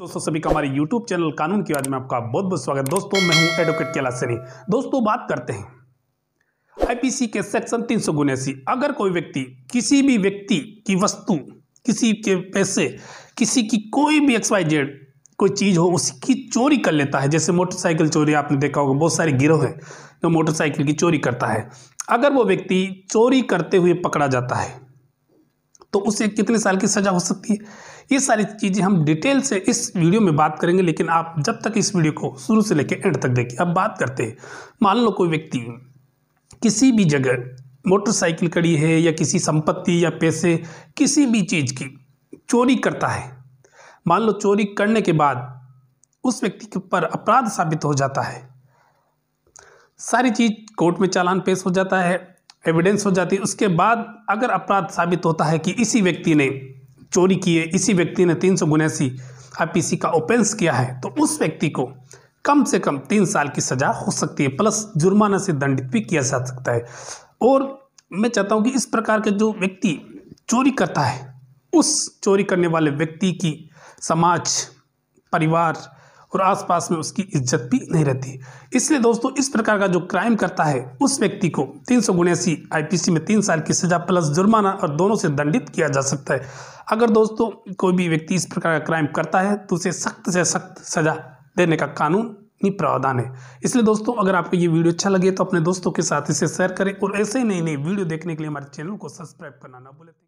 दोस्तों सभी का हमारे YouTube चैनल कानून की आवाज में आपका बहुत बहुत स्वागत दोस्तों मैं हूं एडवोकेट कैलाश सैनी दोस्तों बात करते हैं आईपीसी के सेक्शन तीन सौ अगर कोई व्यक्ति किसी भी व्यक्ति की वस्तु किसी के पैसे किसी की कोई भी एक्स वाई जेड कोई चीज़ हो उसकी चोरी कर लेता है जैसे मोटरसाइकिल चोरी आपने देखा होगा बहुत सारे गिरोह है जो मोटरसाइकिल की चोरी करता है अगर वो व्यक्ति चोरी करते हुए पकड़ा जाता है तो उसे कितने साल की सज़ा हो सकती है ये सारी चीज़ें हम डिटेल से इस वीडियो में बात करेंगे लेकिन आप जब तक इस वीडियो को शुरू से लेकर एंड तक देखिए अब बात करते हैं मान लो कोई व्यक्ति किसी भी जगह मोटरसाइकिल खड़ी है या किसी संपत्ति या पैसे किसी भी चीज़ की चोरी करता है मान लो चोरी करने के बाद उस व्यक्ति के ऊपर अपराध साबित हो जाता है सारी चीज़ कोर्ट में चालान पेश हो जाता है एविडेंस हो जाती है उसके बाद अगर अपराध साबित होता है कि इसी व्यक्ति ने चोरी की है इसी व्यक्ति ने तीन सौ उन्यासी आई का ओपेंस किया है तो उस व्यक्ति को कम से कम तीन साल की सज़ा हो सकती है प्लस जुर्माना से दंडित भी किया जा सकता है और मैं चाहता हूँ कि इस प्रकार के जो व्यक्ति चोरी करता है उस चोरी करने वाले व्यक्ति की समाज परिवार और आसपास में उसकी इज्जत भी नहीं रहती इसलिए दोस्तों इस प्रकार का जो क्राइम करता है उस व्यक्ति को तीन सौ गुणसी आईपीसी में तीन साल की सजा प्लस जुर्माना और दोनों से दंडित किया जा सकता है अगर दोस्तों कोई भी व्यक्ति इस प्रकार का क्राइम करता है तो उसे सख्त से सख्त सजा देने का कानून प्रावधान है इसलिए दोस्तों अगर आपको ये वीडियो अच्छा लगे तो अपने दोस्तों के साथ इसे शेयर करें और ऐसे ही नई नई वीडियो देखने के लिए हमारे चैनल को सब्सक्राइब करना ना भूलें